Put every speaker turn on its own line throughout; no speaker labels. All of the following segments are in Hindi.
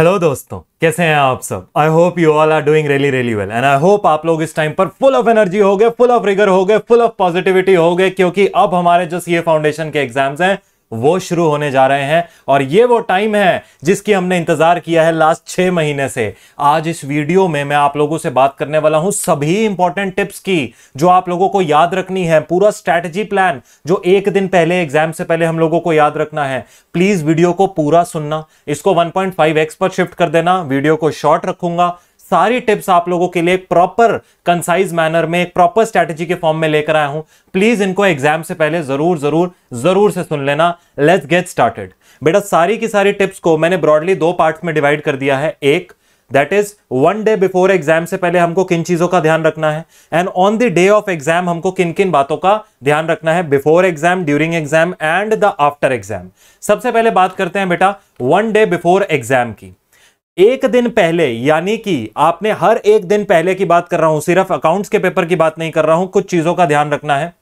हेलो दोस्तों कैसे हैं आप सब I hope you all are doing really really well and I hope आप लोग इस टाइम पर फुल ऑफ एनर्जी हो गए फुल ऑफ रिगर हो गए फुल ऑफ पॉजिटिविटी हो गए क्योंकि अब हमारे जो सीए फाउंडेशन के एग्जाम्स हैं वो शुरू होने जा रहे हैं और ये वो टाइम है जिसकी हमने इंतजार किया है लास्ट छह महीने से आज इस वीडियो में मैं आप लोगों से बात करने वाला हूं सभी इंपॉर्टेंट टिप्स की जो आप लोगों को याद रखनी है पूरा स्ट्रेटजी प्लान जो एक दिन पहले एग्जाम से पहले हम लोगों को याद रखना है प्लीज वीडियो को पूरा सुनना इसको वन पर शिफ्ट कर देना वीडियो को शॉर्ट रखूंगा सारी टिप्स आप लोगों के लिए प्रॉपर कंसाइज मैनर में एक प्रॉपर स्ट्रेटेजी के फॉर्म में लेकर आया हूं प्लीज इनको एग्जाम से पहले जरूर जरूर जरूर से सुन लेना लेट्स गेट स्टार्टेड बेटा सारी की सारी टिप्स को मैंने ब्रॉडली दो पार्ट्स में डिवाइड कर दिया है एक that is one day before exam से पहले हमको किन चीजों का ध्यान रखना है and on the day of exam हमको किन किन बातों का ध्यान रखना है before exam during exam and the after exam सबसे पहले बात करते हैं बेटा वन डे बिफोर एग्जाम की एक दिन पहले यानी कि आपने हर एक दिन पहले की बात कर रहा हूं सिर्फ अकाउंट्स के पेपर की बात नहीं कर रहा हूं कुछ चीजों का ध्यान रखना है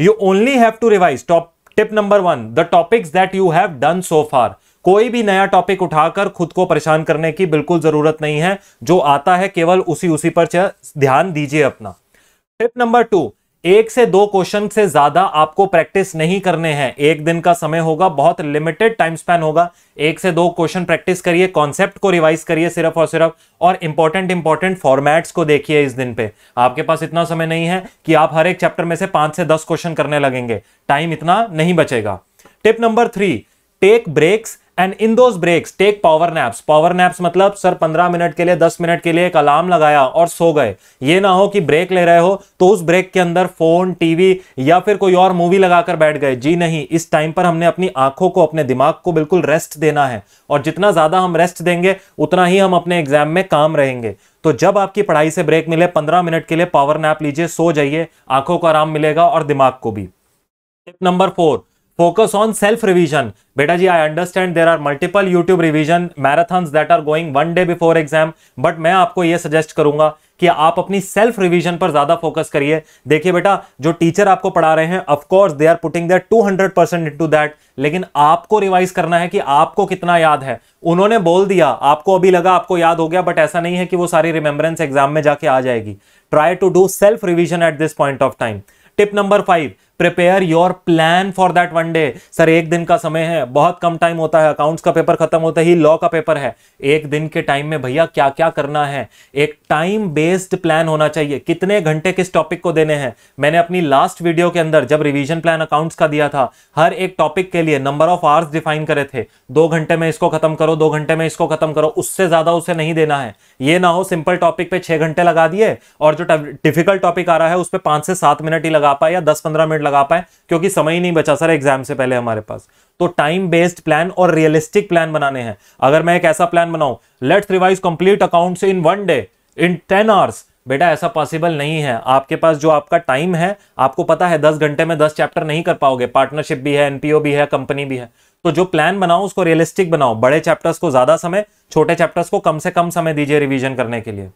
you only have to revise top tip number one the topics that you have done so far कोई भी नया टॉपिक उठाकर खुद को परेशान करने की बिल्कुल जरूरत नहीं है जो आता है केवल उसी उसी पर ध्यान दीजिए अपना टिप नंबर टू एक से दो क्वेश्चन से ज्यादा आपको प्रैक्टिस नहीं करने हैं एक दिन का समय होगा बहुत लिमिटेड टाइम स्पैन होगा एक से दो क्वेश्चन प्रैक्टिस करिए कॉन्सेप्ट को रिवाइज करिए सिर्फ और सिर्फ और इंपॉर्टेंट इंपॉर्टेंट फॉर्मेट्स को देखिए इस दिन पे आपके पास इतना समय नहीं है कि आप हर एक चैप्टर में से पांच से दस क्वेश्चन करने लगेंगे टाइम इतना नहीं बचेगा tip number three take breaks and in those breaks take power naps power naps मतलब सर पंद्रह मिनट के लिए दस मिनट के लिए एक अलार्म लगाया और सो गए ये ना हो कि ब्रेक ले रहे हो तो उस ब्रेक के अंदर फोन टीवी या फिर कोई और मूवी लगाकर बैठ गए जी नहीं इस टाइम पर हमने अपनी आंखों को अपने दिमाग को बिल्कुल रेस्ट देना है और जितना ज्यादा हम रेस्ट देंगे उतना ही हम अपने एग्जाम में काम रहेंगे तो जब आपकी पढ़ाई से ब्रेक मिले पंद्रह मिनट के लिए पावर नैप लीजिए सो जाइए आंखों को आराम मिलेगा और दिमाग को भी tip number four focus on self revision बेटा जी I understand there are multiple YouTube revision marathon that are going one day before exam but मैं आपको यह सजेस्ट करूंगा कि आप अपनी सेल्फ रिवीजन पर ज्यादा फोकस करिए देखिए बेटा जो टीचर आपको पढ़ा रहे हैं of course they are putting that two hundred percent into that लेकिन आपको रिवाइज करना है कि आपको कितना याद है उन्होंने बोल दिया आपको अभी लगा आपको याद हो गया बट ऐसा नहीं है कि वो सारी रिमेंबरेंस एग्जाम में जाके आ जाएगी try to do self revision at this point of time tip number five prepare your plan for that one day sir एक दिन का समय है बहुत कम टाइम होता है अकाउंट्स का पेपर खत्म होता ही लॉ का पेपर है एक दिन के टाइम में भैया क्या क्या करना है एक टाइम बेस्ड प्लान होना चाहिए कितने घंटे किस टॉपिक को देने हैं मैंने अपनी लास्ट वीडियो के अंदर जब रिविजन प्लान अकाउंट्स का दिया था हर एक टॉपिक के लिए नंबर ऑफ आवर्स डिफाइन करे थे दो घंटे में इसको खत्म करो दो घंटे में इसको खत्म करो उससे ज्यादा उसे नहीं देना है ये ना हो सिंपल टॉपिक पे छह घंटे लगा दिए और जो डिफिकल्ट टॉपिक आ रहा है उस पर पांच से सात मिनट ही लगा पाए या दस पंद्रह मिनट लगा पाए क्योंकि समय ही नहीं बचा सर एग्जाम से पहले हमारे पास तो टाइम बेस्ड प्लान और रियलिस्टिक प्लान बनाने हैं अगर मैं एक ऐसा प्लान बनाऊ let's revise complete account in one day in ten hours बेटा ऐसा पॉसिबल नहीं है आपके पास जो आपका टाइम है आपको पता है दस घंटे में दस चैप्टर नहीं कर पाओगे पार्टनरशिप भी है एनपीओ भी है कंपनी भी है तो जो प्लान बनाओ उसको रियलिस्टिक बनाओ बड़े चैप्टर्स को ज्यादा समय छोटे चैप्टर्स को कम से कम समय दीजिए रिवीजन करने के लिए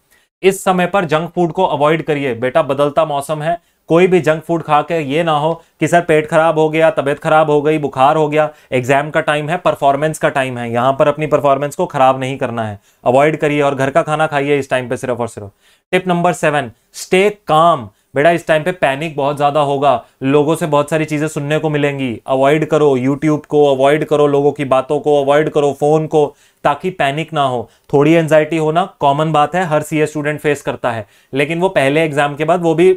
इस समय पर जंक फूड को अवॉइड करिए बेटा बदलता मौसम है कोई भी जंक फूड खा के ये ना हो कि सर पेट खराब हो गया तबीयत खराब हो गई बुखार हो गया एग्जाम का टाइम है परफॉर्मेंस का टाइम है यहाँ पर अपनी परफॉर्मेंस को खराब नहीं करना है अवॉइड करिए और घर का खाना खाइए इस टाइम पे सिर्फ और सिर्फ tip number seven stay calm बेटा इस टाइम पे पैनिक बहुत ज़्यादा होगा लोगों से बहुत सारी चीज़ें सुनने को मिलेंगी अवॉइड करो यूट्यूब को अवॉइड करो लोगों की बातों को अवॉइड करो फ़ोन को ताकि पैनिक ना हो थोड़ी एनजाइटी होना कॉमन बात है हर सी स्टूडेंट फेस करता है लेकिन वो पहले एग्जाम के बाद वो भी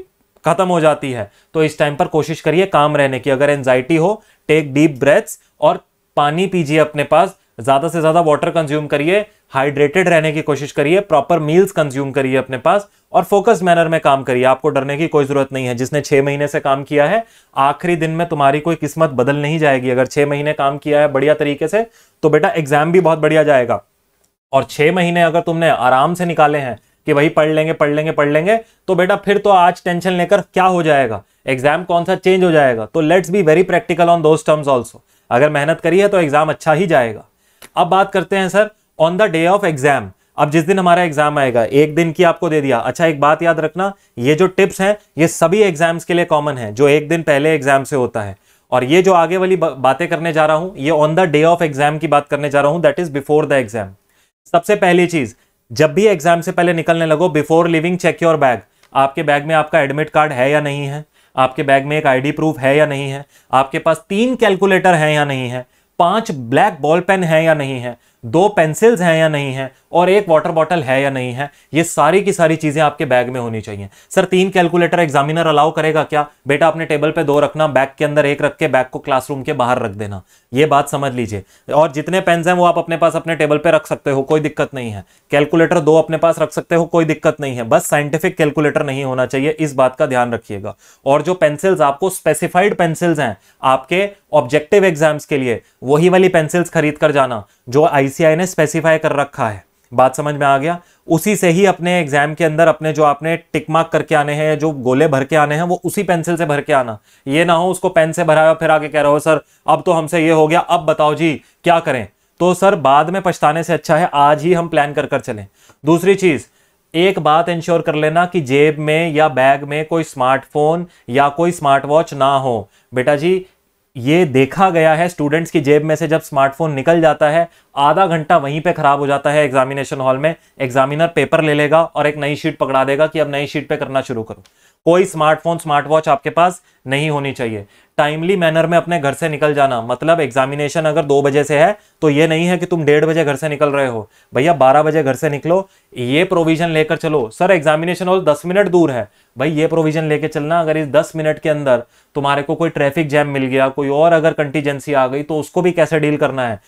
खत्म हो जाती है तो इस टाइम पर कोशिश करिए काम रहने की अगर एनजाइटी हो टेक डीप ब्रेथ्स और पानी पीजिए अपने पास ज़्यादा से ज़्यादा वाटर कंज्यूम करिए हाइड्रेटेड रहने की कोशिश करिए प्रॉपर मील्स कंज्यूम करिए अपने पास और फोकस मैनर में काम करिए आपको डरने की कोई ज़रूरत नहीं है जिसने छः महीने से काम किया है आखिरी दिन में तुम्हारी कोई किस्मत बदल नहीं जाएगी अगर छः महीने काम किया है बढ़िया तरीके से तो बेटा एग्जाम भी बहुत बढ़िया जाएगा और छः महीने अगर तुमने आराम से निकाले हैं कि भाई पढ़ लेंगे पढ़ लेंगे पढ़ लेंगे तो बेटा फिर तो आज टेंशन लेकर क्या हो जाएगा एग्जाम कौन सा चेंज हो जाएगा तो let's be very practical on those terms also अगर मेहनत करी है तो एग्जाम अच्छा ही जाएगा अब बात करते हैं sir on the day of exam अब जिस दिन हमारा एग्जाम आएगा एक दिन की आपको दे दिया अच्छा एक बात याद रखना ये जो टिप्स हैं ये सभी एग्जाम्स के लिए कॉमन है जो एक दिन पहले एग्जाम से होता है और ये जो आगे वाली बातें करने जा रहा हूं ये on the day of exam की बात करने जा रहा हूं that is before the exam सबसे पहली चीज जब भी एग्जाम से पहले निकलने लगो before leaving check your bag आपके बैग में आपका एडमिट कार्ड है या नहीं है आपके बैग में एक आईडी प्रूफ है या नहीं है आपके पास तीन कैलकुलेटर है या नहीं है पांच ब्लैक बॉल पेन है या नहीं है दो पेंसिल्स हैं या नहीं है और एक वाटर बॉटल है या नहीं है ये सारी की सारी चीज़ें आपके बैग में होनी चाहिए सर तीन कैलकुलेटर एग्जामिनर अलाउ करेगा क्या बेटा अपने टेबल पे दो रखना बैग के अंदर एक रख के बैग को क्लासरूम के बाहर रख देना ये बात समझ लीजिए और जितने पेन्स हैं वो आप अपने पास अपने टेबल पर रख सकते हो कोई दिक्कत नहीं है कैलकुलेटर दो अपने पास रख सकते हो कोई दिक्कत नहीं है बस साइंटिफिक कैलकुलेटर नहीं होना चाहिए इस बात का ध्यान रखिएगा और जो पेंसिल्स आपको स्पेसिफाइड पेंसिल्स हैं आपके ऑब्जेक्टिव एग्जाम्स के लिए वही वाली पेंसिल्स खरीद कर जाना जो आई आईसीआई ने स्पेसिफाई कर रखा है बात समझ में आ गया उसी से ही अपने एग्जाम के अंदर अपने जो आपने टिक मार्क करके आने हैं जो गोले भर के आने हैं वो उसी पेंसिल से भर के आना ये ना हो उसको पेन से भराया फिर आगे कह रहे हो सर अब तो हमसे ये हो गया अब बताओ जी क्या करें तो सर बाद में पछताने से अच्छा है आज ही हम प्लान कर कर चलें दूसरी चीज़ एक बात इंश्योर कर लेना कि जेब में या बैग में कोई स्मार्टफोन या कोई स्मार्ट वॉच ना हो बेटा जी ये देखा गया है स्टूडेंट्स की जेब में से जब स्मार्टफोन निकल जाता है आधा घंटा वहीं पे खराब हो जाता है एग्जामिनेशन हॉल में एग्जामिनर पेपर ले लेगा और एक नई शीट पकड़ा देगा कि अब नई शीट पे करना शुरू करो कोई स्मार्टफोन स्मार्ट वॉच आपके पास नहीं होनी चाहिए टाइमली मैनर में अपने घर से निकल जाना मतलब एग्जामिनेशन अगर दो बजे से है तो ये नहीं है कि तुम डेढ़ बजे घर से निकल रहे हो भैया बारह बजे घर से निकलो ये प्रोविजन लेकर चलो सर एग्जामिनेशन हॉल दस मिनट दूर है भाई ये प्रोविजन लेकर चलना अगर इस दस मिनट के अंदर तुम्हारे को कोई ट्रैफिक जैम मिल गया कोई और अगर कंटीजेंसी आ गई तो उसको भी कैसे डील करना है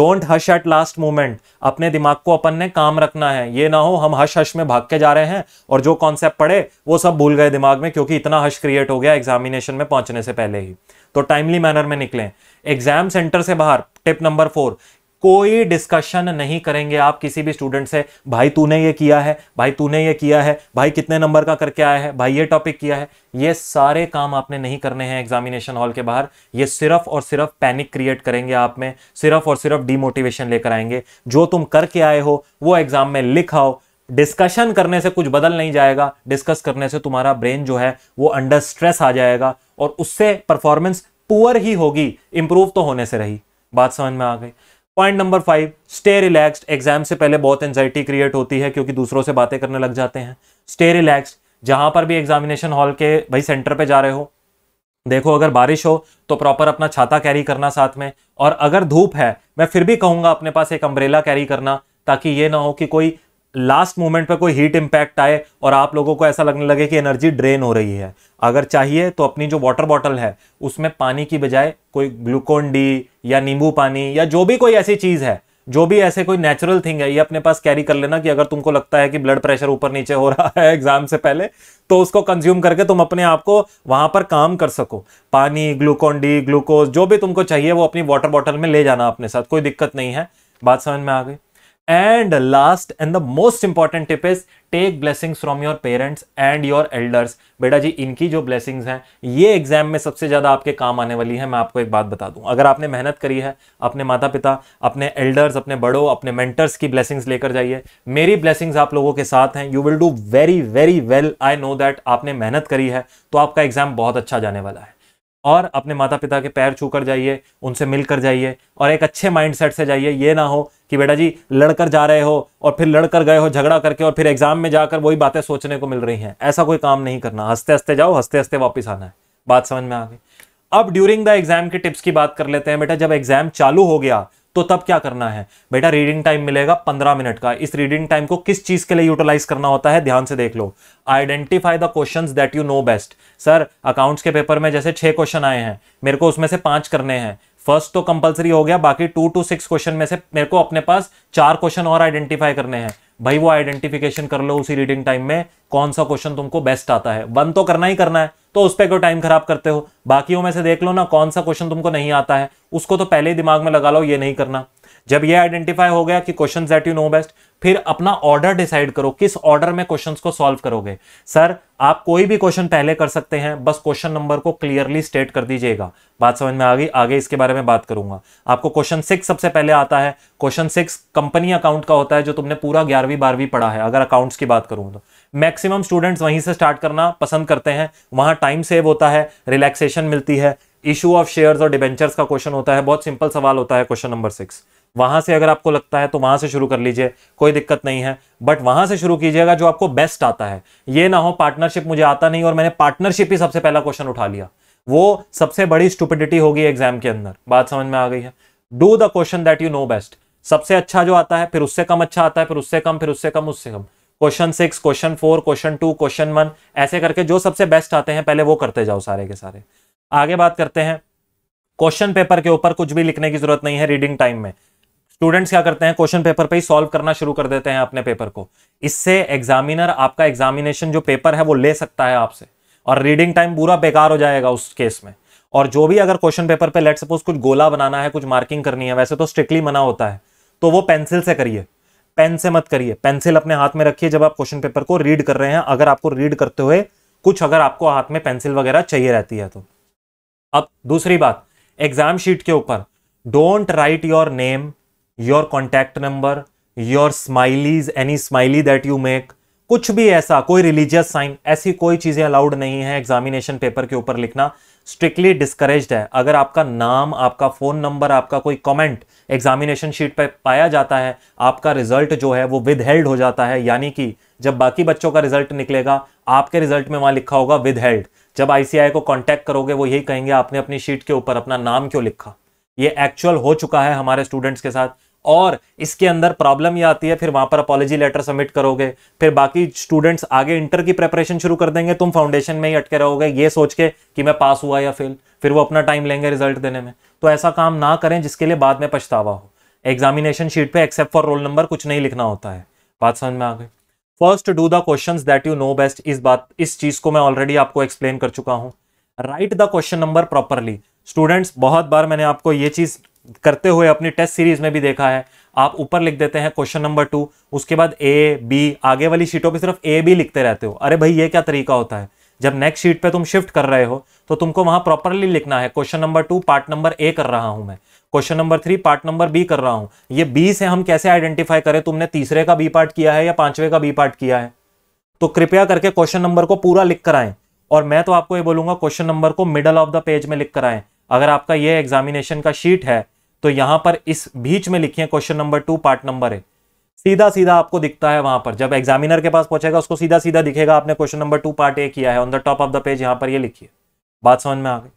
don't rush at last moment अपने दिमाग को अपन ने काम रखना है ये ना हो हम हश हश में भाग के जा रहे हैं और जो कॉन्सेप्ट पढ़े वो सब भूल गए दिमाग में क्योंकि इतना हश क्रिएट हो गया एग्जामिनेशन में पहुंचने से पहले ही तो टाइमली मैनर में निकले एग्जाम सेंटर से बाहर टिप नंबर फोर कोई डिस्कशन नहीं करेंगे आप किसी भी स्टूडेंट से भाई तूने ये किया है भाई तूने ये किया है भाई कितने नंबर का करके आया है भाई ये टॉपिक किया है ये सारे काम आपने नहीं करने हैं एग्जामिनेशन हॉल के बाहर ये सिर्फ और सिर्फ पैनिक क्रिएट करेंगे आप में सिर्फ और सिर्फ डीमोटिवेशन लेकर आएंगे जो तुम करके आए हो वो एग्जाम में लिखाओ डिस्कशन करने से कुछ बदल नहीं जाएगा डिस्कस करने से तुम्हारा ब्रेन जो है वो अंडर स्ट्रेस आ जाएगा और उससे परफॉर्मेंस पुअर ही होगी इंप्रूव तो होने से रही बात समझ में आ गई point number five stay relaxed exam से पहले बहुत एंजाइटी क्रिएट होती है क्योंकि दूसरों से बातें करने लग जाते हैं स्टे रिलैक्स्ड जहां पर भी एग्जामिनेशन हॉल के भाई सेंटर पे जा रहे हो देखो अगर बारिश हो तो प्रॉपर अपना छाता कैरी करना साथ में और अगर धूप है मैं फिर भी कहूंगा अपने पास एक अम्ब्रेला कैरी करना ताकि ये ना हो कि कोई लास्ट मोमेंट पर कोई हीट इम्पैक्ट आए और आप लोगों को ऐसा लगने लगे कि एनर्जी ड्रेन हो रही है अगर चाहिए तो अपनी जो वाटर बॉटल है उसमें पानी की बजाय कोई ग्लूकोन डी या नींबू पानी या जो भी कोई ऐसी चीज़ है जो भी ऐसे कोई नेचुरल थिंग है ये अपने पास कैरी कर लेना कि अगर तुमको लगता है कि ब्लड प्रेशर ऊपर नीचे हो रहा है एग्जाम से पहले तो उसको कंज्यूम करके तुम अपने आप को वहां पर काम कर सको पानी ग्लूकोन डी ग्लूकोज जो भी तुमको चाहिए वो अपनी वाटर बॉटल में ले जाना अपने साथ कोई दिक्कत नहीं है बात समझ में आ गई and last and the most important tip is take blessings from your parents and your elders बेटा जी इनकी जो ब्लेसिंग्स हैं ये एग्जाम में सबसे ज़्यादा आपके काम आने वाली है मैं आपको एक बात बता दूं अगर आपने मेहनत करी है अपने माता पिता अपने एल्डर्स अपने बड़ों अपने मेंटर्स की ब्लेसिंग्स लेकर जाइए मेरी ब्लेसिंग्स आप लोगों के साथ हैं you will do very very well I know that आपने मेहनत करी है तो आपका एग्जाम बहुत अच्छा जाने वाला है और अपने माता पिता के पैर छू कर जाइए उनसे मिल कर जाइए और एक अच्छे माइंडसेट से जाइए ये ना हो कि बेटा जी लड़कर जा रहे हो और फिर लड़कर गए हो झगड़ा करके और फिर एग्जाम में जाकर वही बातें सोचने को मिल रही हैं ऐसा कोई काम नहीं करना हंसते हंसते जाओ हंसते हंसते वापस आना है बात समझ में आ गई अब ड्यूरिंग द एग्जाम की टिप्स की बात कर लेते हैं बेटा जब एग्जाम चालू हो गया तो तब क्या करना है बेटा रीडिंग टाइम मिलेगा पंद्रह मिनट का इस रीडिंग टाइम को किस चीज के लिए यूटिलाइज करना होता है ध्यान से देख लो identify the question that you know best sir accounts के पेपर में जैसे छह क्वेश्चन आए हैं मेरे को उसमें से पांच करने हैं फर्स्ट तो कंपलसरी हो गया बाकी टू टू सिक्स क्वेश्चन में से मेरे को अपने पास चार क्वेश्चन और आइडेंटिफाई करने हैं भाई वो आइडेंटिफिकेशन कर लो उसी रीडिंग टाइम में कौन सा क्वेश्चन तुमको बेस्ट आता है वन तो करना ही करना है तो उस पर क्यों टाइम खराब करते हो बाकियों में से देख लो ना कौन सा क्वेश्चन तुमको नहीं आता है उसको तो पहले ही दिमाग में लगा लो ये नहीं करना जब ये आइडेंटिफाई हो गया कि question that you know best फिर अपना ऑर्डर डिसाइड करो किस ऑर्डर में क्वेश्चन को सॉल्व करोगे सर आप कोई भी क्वेश्चन पहले कर सकते हैं बस क्वेश्चन नंबर को क्लियरली स्टेट कर दीजिएगा बात समझ में आ गई आगे इसके बारे में बात करूंगा आपको क्वेश्चन सिक्स सबसे पहले आता है क्वेश्चन सिक्स कंपनी अकाउंट का होता है जो तुमने पूरा ग्यारहवीं बारहवीं पढ़ा है अगर अकाउंट्स की बात करूँ तो मैक्सिमम स्टूडेंट्स वहीं से स्टार्ट करना पसंद करते हैं वहाँ टाइम सेव होता है रिलैक्सेशन मिलती है इशू ऑफ शेयर्स और डिबेंचर्स का क्वेश्चन होता है बहुत सिंपल सवाल होता है क्वेश्चन नंबर सिक्स वहां से अगर आपको लगता है तो वहां से शुरू कर लीजिए कोई दिक्कत नहीं है बट वहां से शुरू कीजिएगा जो आपको बेस्ट आता है ये ना हो पार्टनरशिप मुझे आता नहीं और मैंने पार्टनरशिप ही सबसे पहला क्वेश्चन उठा लिया वो सबसे बड़ी स्टूपिडिटी होगी एग्जाम के अंदर बात समझ में आ गई है do the question that you know best सबसे अच्छा जो आता है फिर उससे कम अच्छा आता है फिर उससे कम फिर उससे कम उससे कम question six question four question two question one ऐसे करके जो सबसे बेस्ट आते हैं पहले वो करते जाओ सारे के सारे आगे बात करते हैं क्वेश्चन पेपर के ऊपर कुछ भी लिखने की जरूरत नहीं है रीडिंग टाइम में स्टूडेंट्स क्या करते हैं क्वेश्चन पेपर पे ही सॉल्व करना शुरू कर देते हैं अपने पेपर को इससे एग्जामिनर आपका एग्जामिनेशन जो पेपर है वो ले सकता है आपसे और रीडिंग टाइम पूरा बेकार हो जाएगा उस केस में और जो भी अगर क्वेश्चन पेपर पे लेट सपोज कुछ गोला बनाना है कुछ मार्किंग करनी है वैसे तो स्ट्रिक्टली मना होता है तो वो पेंसिल से करिए पेन से मत करिए पेंसिल अपने हाथ में रखिए जब आप क्वेश्चन पेपर को रीड कर रहे हैं अगर आपको रीड करते हुए कुछ अगर आपको हाथ में पेंसिल वगैरह चाहिए रहती है तो अब दूसरी बात एग्जाम शीट के ऊपर don't write your name your contact number your smileys any smiley that you make कुछ भी ऐसा कोई रिलीजियस साइन ऐसी कोई चीज़ें अलाउड नहीं है एग्जामिनेशन पेपर के ऊपर लिखना स्ट्रिक्टली डिस्करेज है अगर आपका नाम आपका फ़ोन नंबर आपका कोई कमेंट एग्जामिनेशन शीट पर पाया जाता है आपका रिजल्ट जो है वो विदहेल्ड हो जाता है यानी कि जब बाकी बच्चों का रिजल्ट निकलेगा आपके रिजल्ट में वहाँ लिखा होगा विदहेल्ड जब आईसीआई को कॉन्टैक्ट करोगे वो यही कहेंगे आपने अपनी शीट के ऊपर अपना नाम क्यों लिखा ये एक्चुअल हो चुका है हमारे स्टूडेंट्स के साथ और इसके अंदर प्रॉब्लम ये आती है फिर वहां पर अपॉलॉजी लेटर सबमिट करोगे फिर बाकी स्टूडेंट्स आगे इंटर की प्रेपरेशन शुरू कर देंगे तुम फाउंडेशन में ही अटके रहोगे ये सोच के कि मैं पास हुआ या फेल फिर वो अपना टाइम लेंगे रिजल्ट देने में तो ऐसा काम ना करें जिसके लिए बाद में पछतावा हो एग्जामिनेशन शीट पे एक्सेप्ट फॉर रोल नंबर कुछ नहीं लिखना होता है बात समझ में आ गई first do the question that you know best इस बात इस चीज को मैं ऑलरेडी आपको एक्सप्लेन कर चुका हूँ write the question number properly students बहुत बार मैंने आपको ये चीज करते हुए अपनी टेस्ट सीरीज में भी देखा है आप ऊपर लिख देते हैं क्वेश्चन नंबर टू उसके बाद ए बी आगे वाली शीटों पे सिर्फ ए बी लिखते रहते हो अरे भाई ये क्या तरीका होता है जब नेक्स्ट शीट पे तुम शिफ्ट कर रहे हो तो तुमको वहां प्रॉपरली लिखना है question number two part number A कर रहा हूं मैं question number three part number B कर रहा हूं ये बी से हम कैसे आइडेंटिफाई करें तुमने तीसरे का बी पार्ट किया है या पांचवे का बी पार्ट किया है तो कृपया करके क्वेश्चन नंबर को पूरा लिख कर आए और मैं तो आपको ये बोलूंगा क्वेश्चन नंबर को मिडल ऑफ द पेज में लिख कर आए अगर आपका ये एग्जामिनेशन का शीट है तो यहां पर इस बीच में लिखिए question number two part number A सीधा सीधा आपको दिखता है वहां पर जब एग्जामिनर के पास पहुंचेगा उसको सीधा सीधा दिखेगा आपने question number two part A किया है on the top of the page यहां पर ये लिखिए बात समझ में आ गई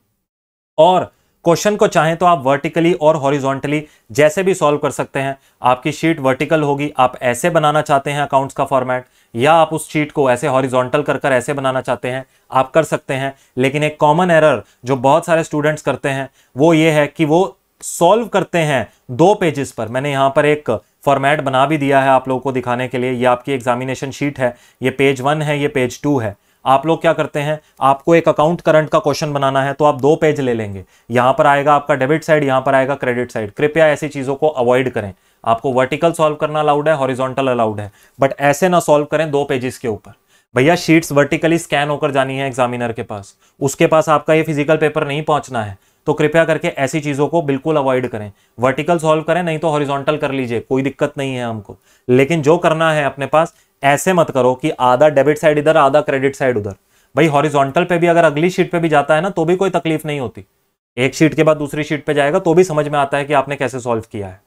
और क्वेश्चन को चाहें तो आप वर्टिकली और हॉरिजॉन्टली जैसे भी सॉल्व कर सकते हैं आपकी शीट वर्टिकल होगी आप ऐसे बनाना चाहते हैं अकाउंट्स का फॉर्मेट या आप उस शीट को ऐसे हॉरिजॉन्टल कर कर ऐसे बनाना चाहते हैं आप कर सकते हैं लेकिन एक कॉमन एरर जो बहुत सारे स्टूडेंट्स करते हैं वो ये है कि वो सॉल्व करते हैं दो पेजेस पर मैंने यहाँ पर एक फॉर्मेट बना भी दिया है आप लोगों को दिखाने के लिए ये आपकी एग्जामिनेशन शीट है ये पेज वन है ये पेज टू है आप लोग क्या करते हैं आपको एक अकाउंट करंट का क्वेश्चन बनाना है तो आप दो पेज ले लेंगे यहाँ पर आएगा आपका डेबिट साइड यहाँ पर आएगा क्रेडिट साइड कृपया ऐसी चीज़ों को अवॉइड करें आपको वर्टिकल सॉल्व करना अलाउड है हॉरिजॉन्टल अलाउड है बट ऐसे ना सॉल्व करें दो पेजेस के ऊपर भैया शीट्स वर्टिकली स्कैन होकर जानी है एग्जामिनर के पास उसके पास आपका ये फिजिकल पेपर नहीं पहुंचना है तो कृपया करके ऐसी चीज़ों को बिल्कुल अवॉइड करें वर्टिकल सॉल्व करें नहीं तो हॉरिजॉन्टल कर लीजिए कोई दिक्कत नहीं है हमको लेकिन जो करना है अपने पास ऐसे मत करो कि आधा डेबिट साइड इधर आधा क्रेडिट साइड उधर भाई हॉरिजॉन्टल पे भी अगर अगली शीट पे भी जाता है ना तो भी कोई तकलीफ नहीं होती एक शीट के बाद दूसरी शीट पे जाएगा तो भी समझ में आता है कि आपने कैसे सॉल्व किया है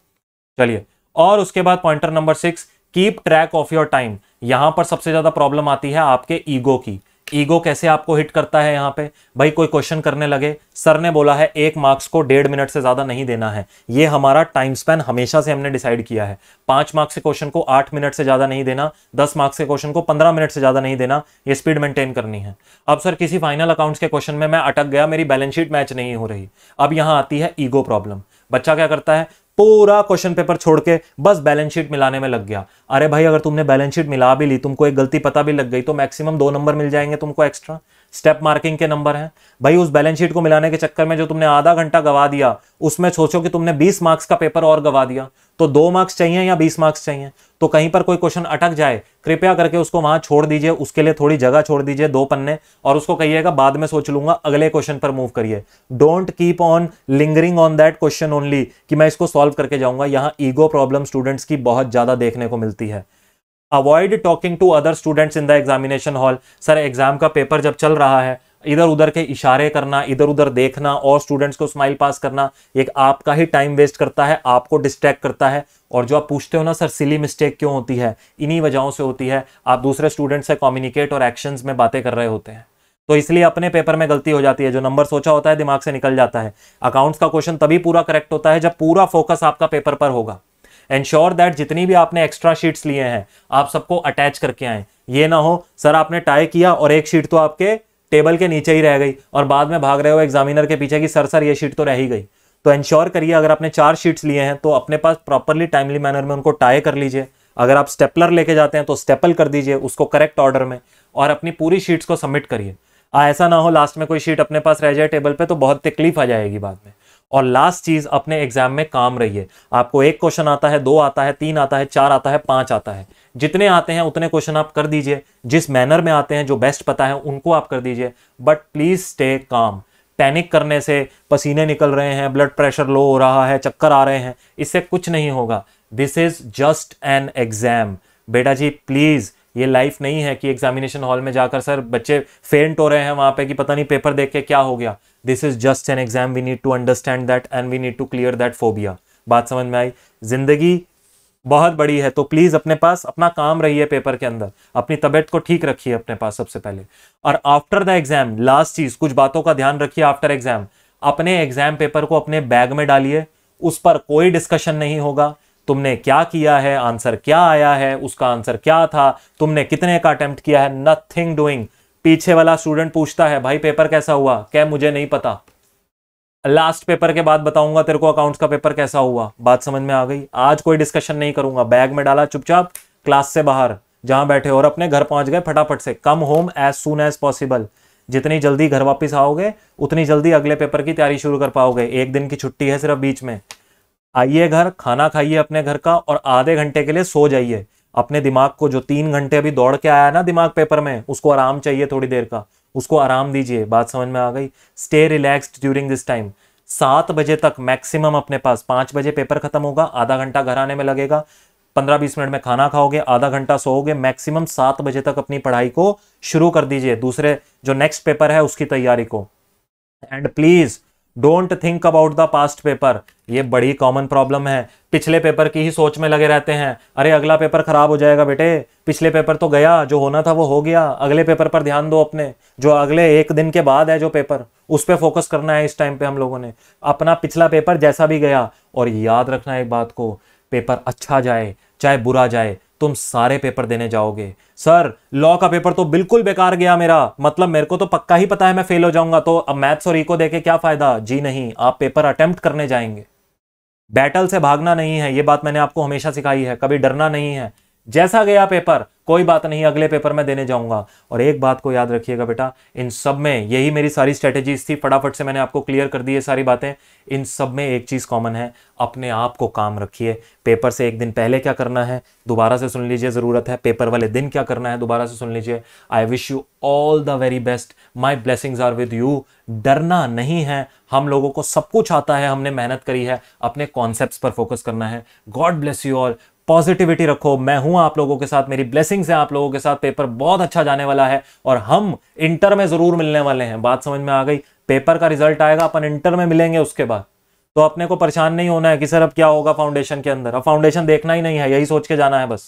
चलिए और उसके बाद pointer number six keep track of your time यहां पर सबसे ज्यादा प्रॉब्लम आती है आपके ईगो की ईगो कैसे आपको हिट करता है यहाँ पे भाई कोई क्वेश्चन करने लगे सर ने बोला है एक मार्क्स को डेढ़ मिनट से ज़्यादा नहीं देना है ये हमारा टाइम स्पेन हमेशा से हमने डिसाइड किया है पांच मार्क्स के क्वेश्चन को आठ मिनट से ज़्यादा नहीं देना दस मार्क्स के क्वेश्चन को पंद्रह मिनट से ज़्यादा नहीं देना ये स्पीड मेंटेन करनी है अब सर किसी फाइनल अकाउंट्स के क्वेश्चन में मैं अटक गया मेरी बैलेंस शीट मैच नहीं हो रही अब यहाँ आती है ईगो प्रॉब्लम बच्चा क्या करता है पूरा क्वेश्चन पेपर छोड़ के बस बैलेंस शीट मिलाने में लग गया अरे भाई अगर तुमने बैलेंस शीट मिला भी ली तुमको एक गलती पता भी लग गई तो मैक्सिमम दो नंबर मिल जाएंगे तुमको एक्स्ट्रा स्टेप मार्किंग के नंबर हैं भाई उस बैलेंस शीट को मिलाने के चक्कर में जो तुमने आधा घंटा गवा दिया उसमें सोचो कि तुमने 20 मार्क्स का पेपर और गवा दिया तो दो मार्क्स चाहिए या 20 मार्क्स चाहिए तो कहीं पर कोई क्वेश्चन अटक जाए कृपया करके उसको वहां छोड़ दीजिए उसके लिए थोड़ी जगह छोड़ दीजिए दो पन्ने और उसको कहिएगा बाद में सोच लूंगा अगले क्वेश्चन पर मूव करिए don't keep on lingering on that question only कि मैं इसको सॉल्व करके जाऊंगा यहाँ ईगो प्रॉब्लम स्टूडेंट्स की बहुत ज्यादा देखने को मिलती है avoid talking to other students in the examination hall sir exam का पेपर जब चल रहा है इधर उधर के इशारे करना इधर उधर देखना और स्टूडेंट्स को स्माइल पास करना एक आपका ही टाइम वेस्ट करता है आपको डिस्ट्रैक्ट करता है और जो आप पूछते हो ना सर सिली मिस्टेक क्यों होती है इन्हीं वजहों से होती है आप दूसरे स्टूडेंट से कम्युनिकेट और एक्शंस में बातें कर रहे होते हैं तो इसलिए अपने पेपर में गलती हो जाती है जो नंबर सोचा होता है दिमाग से निकल जाता है अकाउंट्स का क्वेश्चन तभी पूरा करेक्ट होता है जब पूरा फोकस आपका पेपर पर होगा एंश्योर दैट जितनी भी आपने एक्स्ट्रा शीट्स लिए हैं आप सबको अटैच करके आए ये ना हो सर आपने टाई किया और एक शीट तो आपके टेबल के नीचे ही रह गई और बाद में भाग रहे हो एग्जामिनर के पीछे कि सर सर ये शीट तो रह ही गई तो इंश्योर करिए अगर आपने चार शीट्स लिए हैं तो अपने पास प्रॉपरली टाइमली मैनर में उनको टाई कर लीजिए अगर आप स्टेपलर लेके जाते हैं तो स्टेपल कर दीजिए उसको करेक्ट ऑर्डर में और अपनी पूरी शीट्स को सबमिट करिए ऐसा ना हो लास्ट में कोई शीट अपने पास रह जाए टेबल पे तो बहुत तकलीफ आ जाएगी बाद में और लास्ट चीज अपने एग्जाम में काम रहिए आपको एक क्वेश्चन आता है दो आता है तीन आता है चार आता है पांच आता है जितने आते हैं उतने क्वेश्चन आप कर दीजिए जिस मैनर में आते हैं जो बेस्ट पता है उनको आप कर दीजिए but please stay calm panic करने से पसीने निकल रहे हैं ब्लड प्रेशर लो हो रहा है चक्कर आ रहे हैं इससे कुछ नहीं होगा this is just an exam बेटा जी प्लीज ये लाइफ नहीं है कि एग्जामिनेशन हॉल में जाकर सर बच्चे फेंट हो रहे हैं वहाँ पे कि पता नहीं पेपर देख के क्या हो गया this is just an exam we need to understand that and we need to clear that phobia बात समझ में आई जिंदगी बहुत बड़ी है तो प्लीज़ अपने पास अपना काम रही है पेपर के अंदर अपनी तबीयत को ठीक रखिए अपने पास सबसे पहले और आफ्टर द एग्जाम लास्ट चीज़ कुछ बातों का ध्यान रखिए आफ्टर एग्जाम अपने एग्जाम पेपर को अपने बैग में डालिए उस पर कोई डिस्कशन नहीं होगा तुमने क्या किया है आंसर क्या आया है उसका आंसर क्या था तुमने कितने का अटेम्प्ट किया है नथिंग डूइंग पीछे वाला स्टूडेंट पूछता है भाई पेपर कैसा हुआ क्या मुझे नहीं पता लास्ट पेपर के बाद बताऊंगा तेरे को अकाउंट्स का पेपर कैसा हुआ बात समझ में आ गई आज कोई डिस्कशन नहीं करूंगा बैग में डाला चुपचाप क्लास से बाहर जहां बैठे और अपने घर पहुंच गए फटाफट से come home as soon as possible जितनी जल्दी घर वापस आओगे उतनी जल्दी अगले पेपर की तैयारी शुरू कर पाओगे एक दिन की छुट्टी है सिर्फ बीच में आइए घर खाना खाइए अपने घर का और आधे घंटे के लिए सो जाइए अपने दिमाग को जो तीन घंटे अभी दौड़ के आया ना दिमाग पेपर में उसको आराम चाहिए थोड़ी देर का उसको आराम दीजिए बात समझ में आ गई stay relaxed during this time सात बजे तक मैक्सिमम अपने पास पांच बजे पेपर खत्म होगा आधा घंटा घर आने में लगेगा पंद्रह बीस मिनट में खाना खाओगे आधा घंटा सोओगे मैक्सिमम सात बजे तक अपनी पढ़ाई को शुरू कर दीजिए दूसरे जो नेक्स्ट पेपर है उसकी तैयारी को and please don't think about the past paper ये बड़ी कॉमन प्रॉब्लम है पिछले पेपर की ही सोच में लगे रहते हैं अरे अगला पेपर खराब हो जाएगा बेटे पिछले पेपर तो गया जो होना था वो हो गया अगले पेपर पर ध्यान दो अपने जो अगले एक दिन के बाद है जो पेपर उस पर फोकस करना है इस टाइम पे हम लोगों ने अपना पिछला पेपर जैसा भी गया और याद रखना एक बात को पेपर अच्छा जाए चाहे बुरा जाए तुम सारे पेपर देने जाओगे सर लॉ का पेपर तो बिल्कुल बेकार गया मेरा मतलब मेरे को तो पक्का ही पता है मैं फेल हो जाऊंगा तो अब मैथ्स और इको देके क्या फायदा जी नहीं आप पेपर अटेम्प्ट करने जाएंगे बैटल से भागना नहीं है ये बात मैंने आपको हमेशा सिखाई है कभी डरना नहीं है जैसा गया पेपर कोई बात नहीं अगले पेपर में देने जाऊंगा और एक बात को याद रखिएगा बेटा इन सब में यही मेरी सारी स्ट्रेटेजीज थी फटाफट से मैंने आपको क्लियर कर दी है सारी बातें इन सब में एक चीज़ कॉमन है अपने आप को काम रखिए पेपर से एक दिन पहले क्या करना है दोबारा से सुन लीजिए ज़रूरत है पेपर वाले दिन क्या करना है दोबारा से सुन लीजिए I wish you all the very best my blessings are with you डरना नहीं है हम लोगों को सब कुछ आता है हमने मेहनत करी है अपने कॉन्सेप्ट पर फोकस करना है God bless you all positivity रखो मैं हूं आप लोगों के साथ मेरी ब्लेसिंग्स हैं आप लोगों के साथ पेपर बहुत अच्छा जाने वाला है और हम इंटर में जरूर मिलने वाले हैं बात समझ में आ गई पेपर का रिजल्ट आएगा अपन इंटर में मिलेंगे उसके बाद तो अपने को परेशान नहीं होना है कि सर अब क्या होगा फाउंडेशन के अंदर अब फाउंडेशन देखना ही नहीं है यही सोच के जाना है बस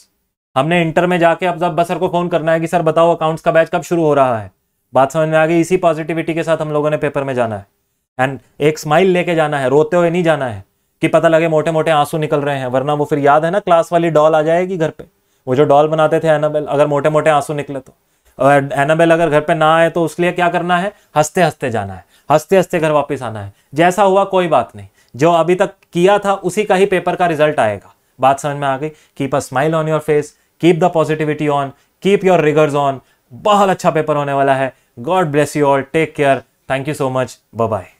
हमने इंटर में जाके अब जब बस सर को फोन करना है कि सर बताओ अकाउंट्स का बैच कब शुरू हो रहा है बात समझ में आ गई इसी पॉजिटिविटी के साथ हम लोगों ने पेपर में जाना है एंड एक स्माइल लेके जाना है रोते हुए नहीं जाना है कि पता लगे मोटे मोटे आंसू निकल रहे हैं वरना वो फिर याद है ना क्लास वाली डॉल आ जाएगी घर पे वो जो डॉल बनाते थे एनाबेल अगर मोटे मोटे आंसू निकले तो एनाबेल अगर घर पे ना आए तो उसके लिए क्या करना है हंसते हंसते जाना है हंसते हंसते घर वापस आना है जैसा हुआ कोई बात नहीं जो अभी तक किया था उसी का ही पेपर का रिजल्ट आएगा बात समझ में आ गई keep a smile on your face keep the positivity on keep your rigours on बहुत अच्छा पेपर होने वाला है God bless you all take care thank you so much bye